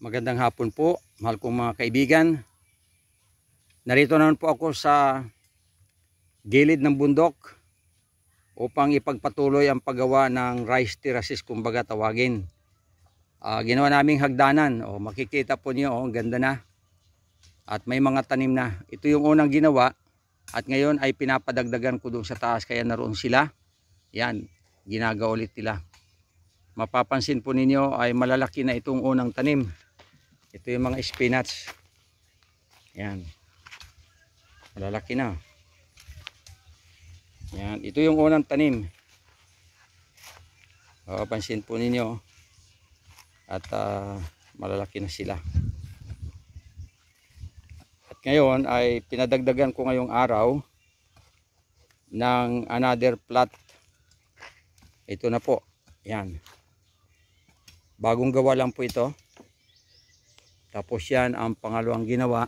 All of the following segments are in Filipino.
Magandang hapon po, mahal kong mga kaibigan. Narito naman po ako sa gilid ng bundok upang ipagpatuloy ang paggawa ng rice terraces kumbaga tawagin. Uh, ginawa naming hagdanan, o oh, makikita po niyo, oh, ganda na. At may mga tanim na. Ito yung unang ginawa at ngayon ay pinapadagdagan ko doon sa taas kaya naroon sila. Yan, ginagawa ulit nila. Mapapansin po ninyo ay malalaki na itong unang tanim ito yung mga spinach yan malalaki na yan ito yung unang tanim o, oh, pansin po ninyo oh. at uh, malalaki na sila at ngayon ay pinadagdagan ko ngayong araw ng another plot ito na po yan bagong gawa lang po ito tapos yan ang pangalawang ginawa.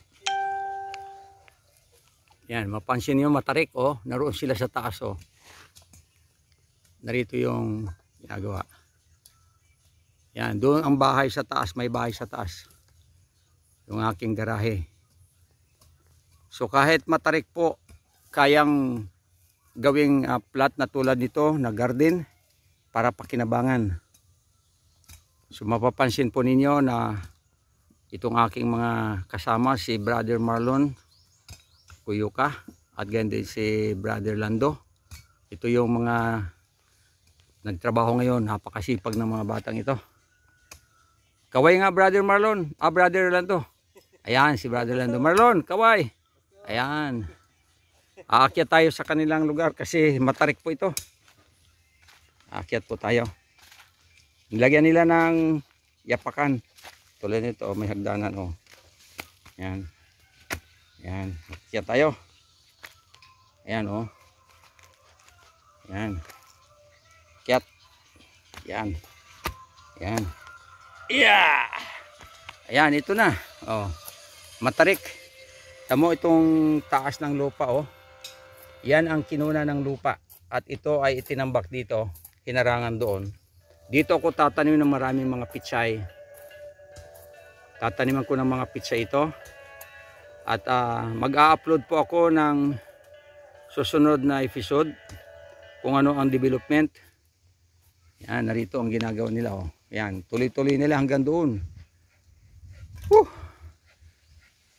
Yan, mapansin niyo matarik oh, naroon sila sa taas oh. Narito yung ginagawa. Yan, doon ang bahay sa taas, may bahay sa taas. Yung aking garahe. So kahit matarik po, kayang gawing uh, ah, plot na tulad nito na garden para pakinabangan. So mapapansin po ninyo na itong aking mga kasama si brother Marlon Kuyuka at ganyan din si brother Lando ito yung mga nagtrabaho ngayon napakasipag ng mga batang ito kaway nga brother Marlon ah brother Lando ayan si brother Lando Marlon kaway ayan aakyat tayo sa kanilang lugar kasi matarik po ito aakyat po tayo nilagyan nila ng yapakan tulad nito may hagdanan oh yan yan kaya tayo ayan oh yan kiat yan yan yeah ayan ito na oh matarik tamo itong taas ng lupa oh yan ang kinuna ng lupa at ito ay itinambak dito hinarangan doon dito ako tatanim ng maraming mga pichay tataniman ko ng mga pizza ito at uh, mag-a-upload po ako ng susunod na episode kung ano ang development yan narito ang ginagawa nila oh. yan tuloy-tuloy nila hanggang doon Whew.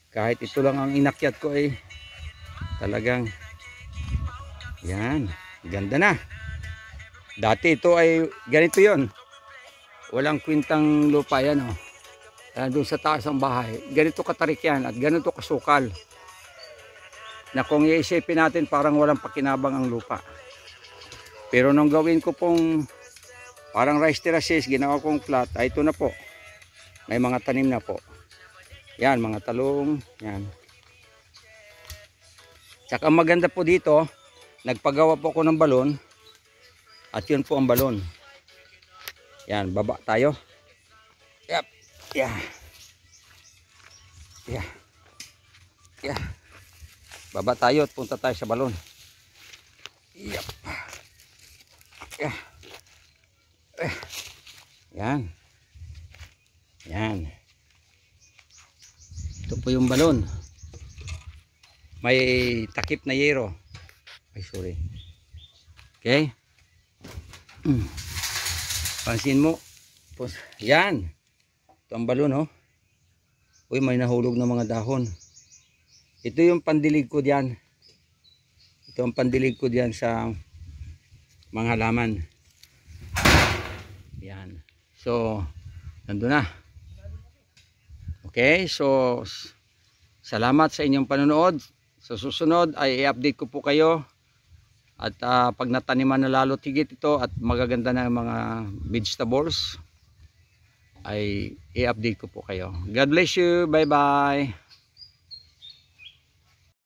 kahit ito lang ang inakyat ko ay eh, talagang yan ganda na dati ito ay ganito yon walang kwintang lupa yan oh uh, ah, doon sa taas ng bahay, ganito katarik yan at ganito kasukal na kung iisipin natin parang walang pakinabang ang lupa. Pero nung gawin ko pong parang rice terraces, ginawa kong flat, ay ah, ito na po. May mga tanim na po. Yan, mga talong, yan. Tsaka maganda po dito, nagpagawa po ako ng balon at yun po ang balon. Yan, baba tayo. Yep. Yeah. Yeah. Yeah. Baba tayo at punta tayo sa balon. Yep. Yeah. Eh. Yan. Yan. Ito po yung balon. May takip na yero. Ay, sorry. Okay? Mm. Pansin mo. Yan. Yan. Ito ang balon, oh. Uy, may nahulog na mga dahon. Ito yung pandilig ko diyan. Ito ang pandilig ko diyan sa mga halaman. Yan. So, nandun na. Okay, so salamat sa inyong panonood. Sa susunod ay i-update ko po kayo at uh, pag nataniman na lalo tigit ito at magaganda na mga vegetables ay i-update ko po kayo. God bless you. Bye-bye.